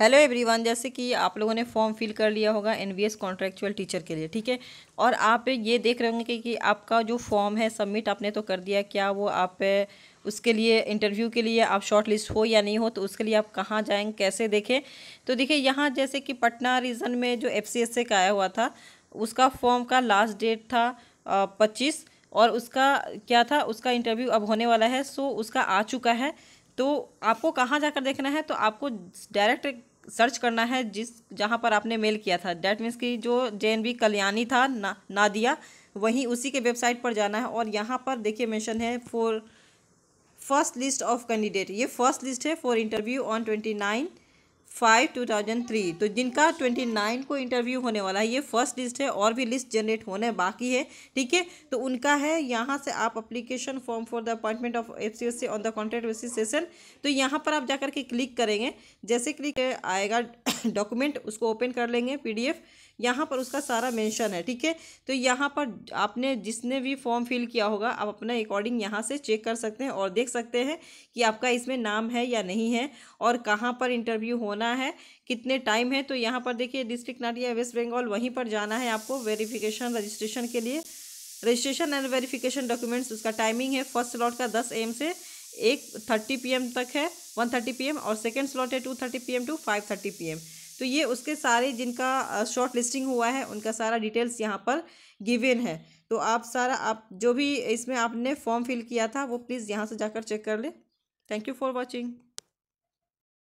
hello everyone जैसे कि आप लोगों ने फॉर्म फिल कर लिया होगा एनवीएस कॉन्ट्रेक्चुअल टीचर के लिए ठीक है और आप ये देख रहे होंगे कि, कि आपका जो फॉर्म है सबमिट आपने तो कर दिया क्या वो आप उसके लिए इंटरव्यू के लिए आप शॉर्ट लिस्ट हो या नहीं हो तो उसके लिए आप कहाँ जाएंगे कैसे देखें तो देखिए यहाँ जैसे कि पटना रीजन में जो एफ सी का आया हुआ था उसका फॉर्म का लास्ट डेट था पच्चीस और उसका क्या था उसका इंटरव्यू अब होने वाला है सो उसका आ चुका है तो आपको कहाँ जाकर देखना है तो आपको डायरेक्ट सर्च करना है जिस जहाँ पर आपने मेल किया था डैट मीन्स कि जो जे एन कल्याणी था ना नादिया वहीं उसी के वेबसाइट पर जाना है और यहाँ पर देखिए मेंशन है for first list of candidate ये फर्स्ट लिस्ट है for interview on twenty nine five two thousand three तो जिनका ट्वेंटी नाइन को इंटरव्यू होने वाला है ये फर्स्ट लिस्ट है और भी लिस्ट जनरेट होने बाकी है ठीक है तो उनका है यहाँ से आप application form for the appointment of F C S C on the contract basis session तो यहाँ पर आप जाकर के क्लिक करेंगे जैसे क्लिक आएगा डॉक्यूमेंट उसको ओपन कर लेंगे पीडीएफ यहाँ पर उसका सारा मेंशन है ठीक है तो यहाँ पर आपने जिसने भी फॉर्म फिल किया होगा आप अपने अकॉर्डिंग यहाँ से चेक कर सकते हैं और देख सकते हैं कि आपका इसमें नाम है या नहीं है और कहाँ पर इंटरव्यू होना है कितने टाइम है तो यहाँ पर देखिए डिस्ट्रिक्ट नाटिया वेस्ट बंगाल वहीं पर जाना है आपको वेरीफिकेशन रजिस्ट्रेशन के लिए रजिस्ट्रेशन एंड वेरीफ़िकेशन डॉक्यूमेंट्स उसका टाइमिंग है फर्स्ट लॉट का दस एम से एक थर्टी पी तक है वन थर्टी पी और सेकेंड स्लॉट है two thirty PM to five thirty PM तो ये उसके सारे जिनका शॉर्ट लिस्टिंग हुआ है उनका सारा डिटेल्स यहाँ पर गिवेन है तो आप सारा आप जो भी इसमें आपने फॉर्म फिल किया था वो प्लीज़ यहाँ से जाकर चेक कर लें थैंक यू फॉर वॉचिंग